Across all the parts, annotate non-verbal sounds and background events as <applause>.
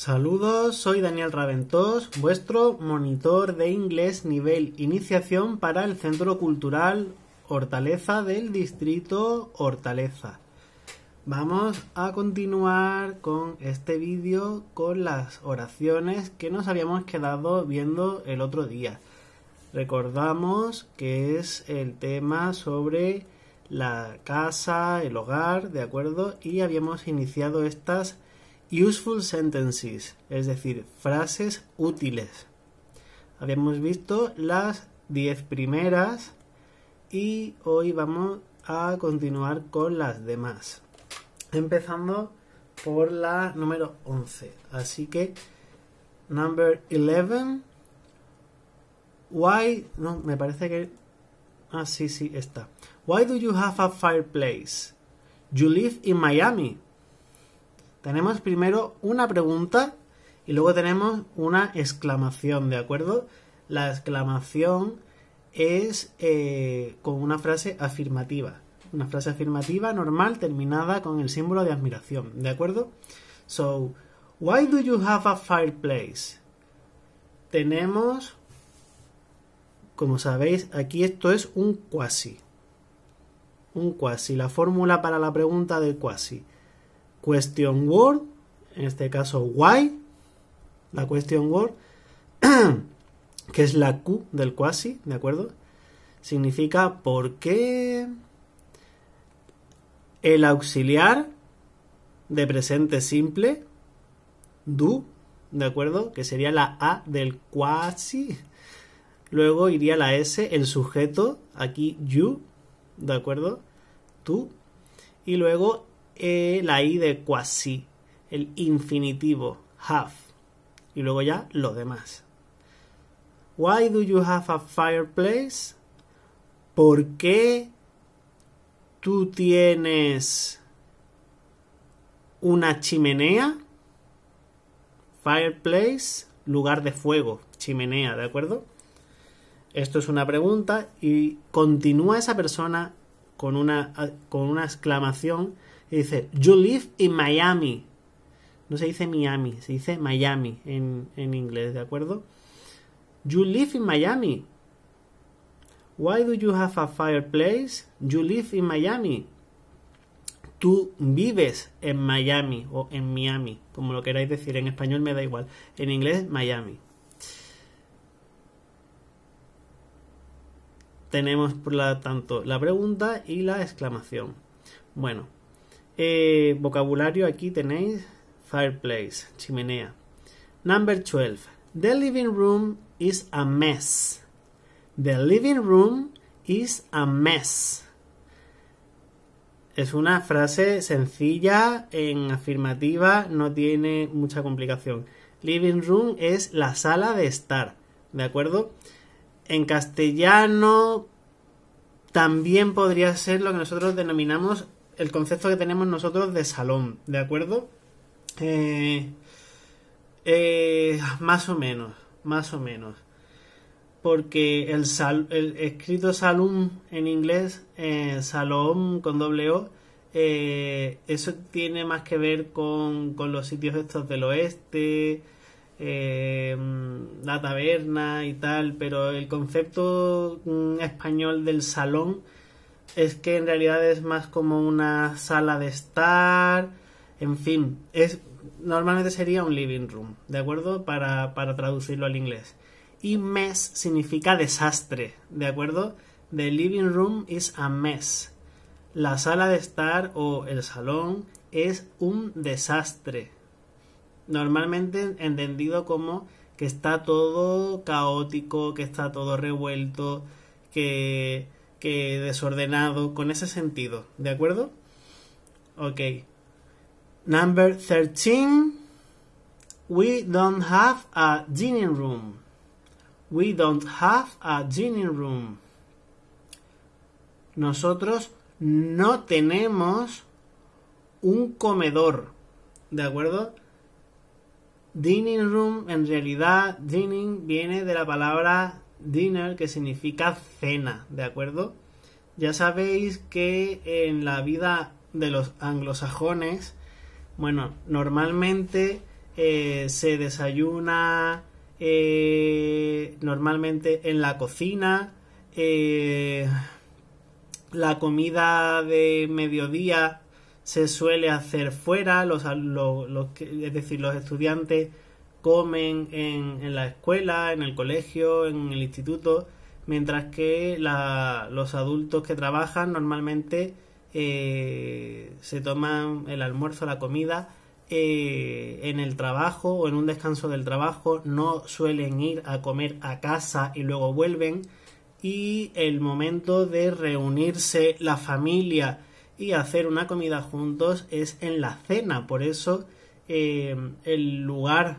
Saludos, soy Daniel Raventós, vuestro monitor de inglés nivel iniciación para el Centro Cultural Hortaleza del Distrito Hortaleza. Vamos a continuar con este vídeo con las oraciones que nos habíamos quedado viendo el otro día. Recordamos que es el tema sobre la casa, el hogar, ¿de acuerdo? Y habíamos iniciado estas useful sentences, es decir, frases útiles. Habíamos visto las 10 primeras y hoy vamos a continuar con las demás. Empezando por la número 11. Así que, number 11. Why. No, me parece que. Ah, sí, sí, está. Why do you have a fireplace? You live in Miami. Tenemos primero una pregunta y luego tenemos una exclamación, ¿de acuerdo? La exclamación es eh, con una frase afirmativa. Una frase afirmativa normal terminada con el símbolo de admiración, ¿de acuerdo? So, why do you have a fireplace? Tenemos, como sabéis, aquí esto es un quasi. Un quasi, la fórmula para la pregunta del quasi question word, en este caso why, la question word, <clears throat> que es la Q del quasi, ¿de acuerdo? Significa por qué el auxiliar de presente simple, do, ¿de acuerdo? Que sería la A del quasi. Luego iría la S, el sujeto, aquí you, ¿de acuerdo? Tú. Y luego la I de quasi... el infinitivo, have, y luego ya los demás. Why do you have a fireplace? ¿Por qué tú tienes una chimenea? Fireplace, lugar de fuego, chimenea, ¿de acuerdo? Esto es una pregunta y continúa esa persona con una, con una exclamación y dice, you live in Miami. No se dice Miami, se dice Miami en, en inglés, ¿de acuerdo? You live in Miami. Why do you have a fireplace? You live in Miami. Tú vives en Miami o en Miami, como lo queráis decir. En español me da igual. En inglés, Miami. Tenemos por la tanto la pregunta y la exclamación. Bueno, eh, vocabulario aquí tenéis fireplace, chimenea. Number 12. The living room is a mess. The living room is a mess. Es una frase sencilla, en afirmativa, no tiene mucha complicación. Living room es la sala de estar, ¿de acuerdo? En castellano también podría ser lo que nosotros denominamos el concepto que tenemos nosotros de salón, ¿de acuerdo? Eh, eh, más o menos, más o menos. Porque el, el escrito salón en inglés, eh, salón con doble O, eso tiene más que ver con, los sitios estos del oeste, la taberna y tal, pero el concepto mm, español del salón es que en realidad es más como una sala de estar, en fin, es normalmente sería un living room, ¿de acuerdo? Para, para traducirlo al inglés. Y mess significa desastre, ¿de acuerdo? The living room is a mess. La sala de estar o el salón es un desastre. Normalmente entendido como que está todo caótico, que está todo revuelto, que que desordenado, con ese sentido, ¿de acuerdo? Ok. Number 13. We don't have a dining room. We don't have a dining room. Nosotros no tenemos un comedor. ¿De acuerdo? Dining room, en realidad, dining viene de la palabra dinner, que significa cena, ¿de acuerdo? Ya sabéis que en la vida de los anglosajones, bueno, normalmente eh, se desayuna eh, normalmente en la cocina, eh, la comida de mediodía se suele hacer fuera, es decir, los estudiantes comen en, en la escuela, en el colegio, en el instituto, mientras que la, los adultos que trabajan normalmente eh, se toman el almuerzo, la comida eh, en el trabajo o en un descanso del trabajo, no suelen ir a comer a casa y luego vuelven y el momento de reunirse la familia y hacer una comida juntos es en la cena, por eso eh, el lugar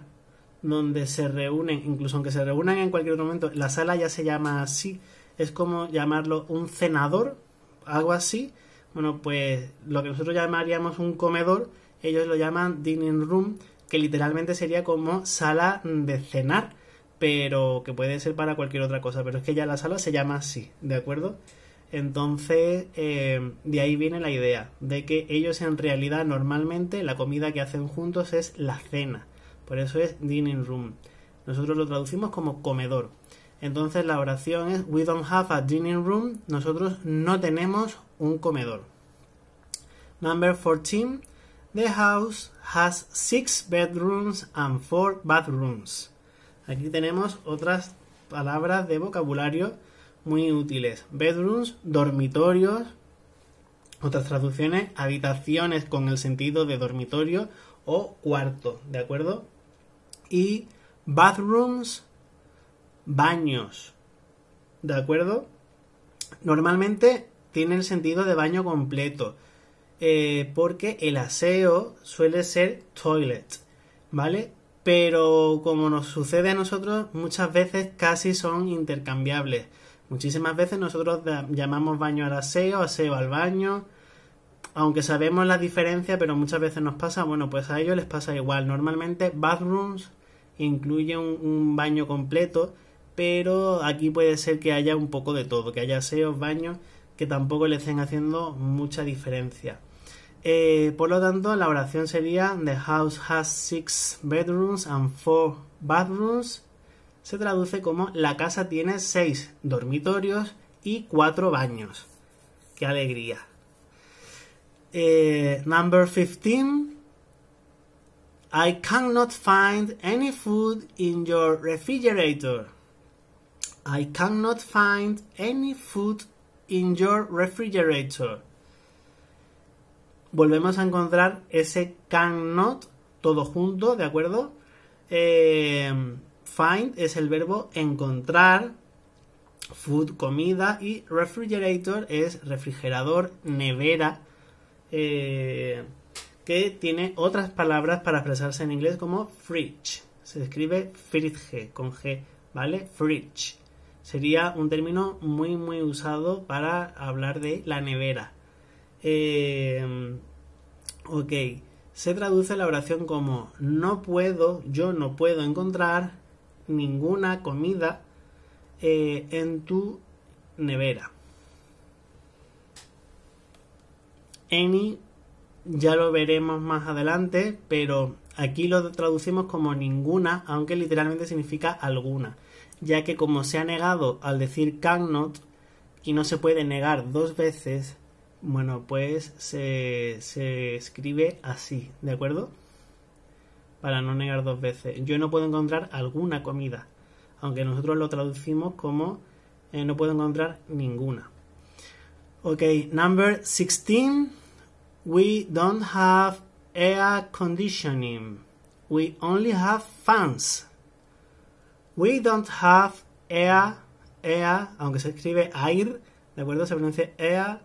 donde se reúnen, incluso aunque se reúnan en cualquier otro momento, la sala ya se llama así, es como llamarlo un cenador, algo así. Bueno, pues lo que nosotros llamaríamos un comedor, ellos lo llaman dining room, que literalmente sería como sala de cenar, pero que puede ser para cualquier otra cosa, pero es que ya la sala se llama así, ¿de acuerdo? Entonces, eh, de ahí viene la idea de que ellos en realidad normalmente la comida que hacen juntos es la cena. Por eso es dining room. Nosotros lo traducimos como comedor. Entonces la oración es We don't have a dining room. Nosotros no tenemos un comedor. Number 14. The house has six bedrooms and four bathrooms. Aquí tenemos otras palabras de vocabulario muy útiles. Bedrooms, dormitorios, otras traducciones, habitaciones con el sentido de dormitorio o cuarto, ¿de acuerdo? y bathrooms, baños. ¿De acuerdo? Normalmente tiene el sentido de baño completo. Eh, porque el aseo suele ser toilet, ¿vale? Pero como nos sucede a nosotros, muchas veces casi son intercambiables. Muchísimas veces nosotros llamamos baño al aseo, aseo al baño, aunque sabemos la diferencia, pero muchas veces nos pasa, bueno, pues a ellos les pasa igual. Normalmente bathrooms, Incluye un, baño completo, pero aquí puede ser que haya un poco de todo, que haya aseos, baños, que tampoco le estén haciendo mucha diferencia. Eh, por lo tanto, la oración sería The house has six bedrooms and four bathrooms. Se traduce como la casa tiene seis dormitorios y cuatro baños. ¡Qué alegría! Eh, number 15 I cannot find any food in your refrigerator. I cannot find any food in your refrigerator. Volvemos a encontrar ese cannot todo junto, ¿de acuerdo? Eh, find es el verbo encontrar, food, comida, y refrigerator es refrigerador, nevera. Eh, que tiene otras palabras para expresarse en inglés como fridge. Se escribe fridge con G, ¿vale? Fridge. Sería un término muy, muy usado para hablar de la nevera. Eh, ok. Se traduce la oración como no puedo, yo no puedo encontrar ninguna comida eh, en tu nevera. Any ya lo veremos más adelante, pero aquí lo traducimos como ninguna, aunque literalmente significa alguna, ya que como se ha negado al decir cannot y no se puede negar dos veces, bueno, pues se, escribe así, ¿de acuerdo? Para no negar dos veces. Yo no puedo encontrar alguna comida, aunque nosotros lo traducimos como eh, no puedo encontrar ninguna. Ok, number 16. We don't have air conditioning. We only have fans. We don't have air, air, aunque se escribe air, ¿de acuerdo? Se pronuncia air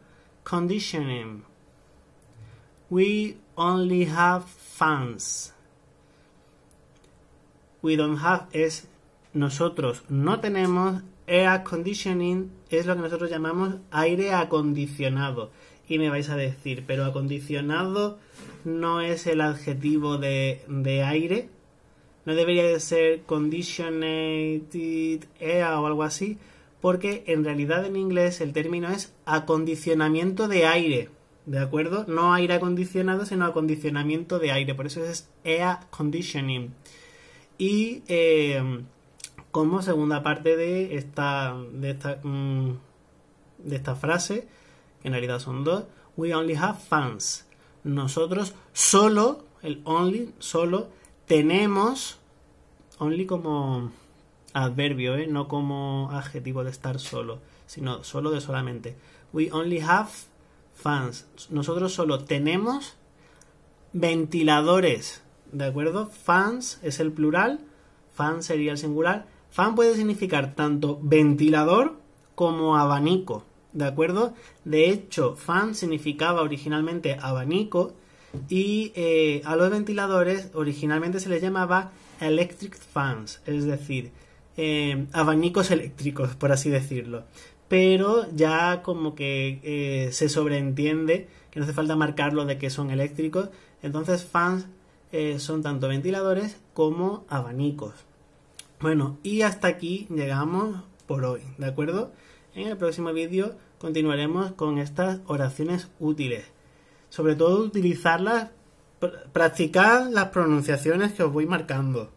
conditioning. We only have fans. We don't have es nosotros no tenemos air conditioning, es lo que nosotros llamamos aire acondicionado y me vais a decir, pero acondicionado no es el adjetivo de, aire, no debería de ser conditioned air o algo así, porque en realidad en inglés el término es acondicionamiento de aire, ¿de acuerdo? No aire acondicionado, sino acondicionamiento de aire, por eso es air conditioning. Y em, como segunda parte de esta, de esta, mm, de esta frase, en realidad son dos, we only have fans. Nosotros solo, el only, solo, tenemos, only como adverbio, ¿eh? no como adjetivo de estar solo, sino solo de solamente. We only have fans. Nosotros solo tenemos ventiladores, ¿de acuerdo? Fans es el plural, fan sería el singular. Fan puede significar tanto ventilador como abanico. ¿de acuerdo? De hecho, fan significaba originalmente abanico y eh, a los ventiladores originalmente se les llamaba electric fans, es decir, eh, abanicos eléctricos, por así decirlo. Pero ya como que eh, se sobreentiende que no hace falta marcarlo de que son eléctricos, entonces fans son tanto ventiladores como abanicos. Bueno, y hasta aquí llegamos por hoy, ¿de acuerdo? En el próximo vídeo continuaremos con estas oraciones útiles. Sobre todo utilizarlas, practicar las pronunciaciones que os voy marcando.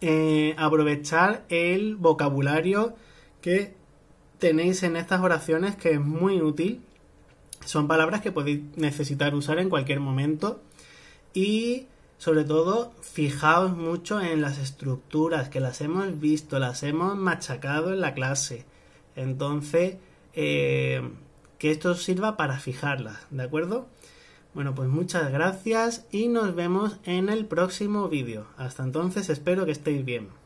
Eh, aprovechar el vocabulario que tenéis en estas oraciones que es muy útil. Son palabras que podéis necesitar usar en cualquier momento. Y sobre todo, fijaos mucho en las estructuras que las hemos visto, las hemos machacado en la clase. Entonces, eh, que esto sirva para fijarlas, ¿de acuerdo? Bueno, pues muchas gracias y nos vemos en el próximo vídeo. Hasta entonces espero que estéis bien.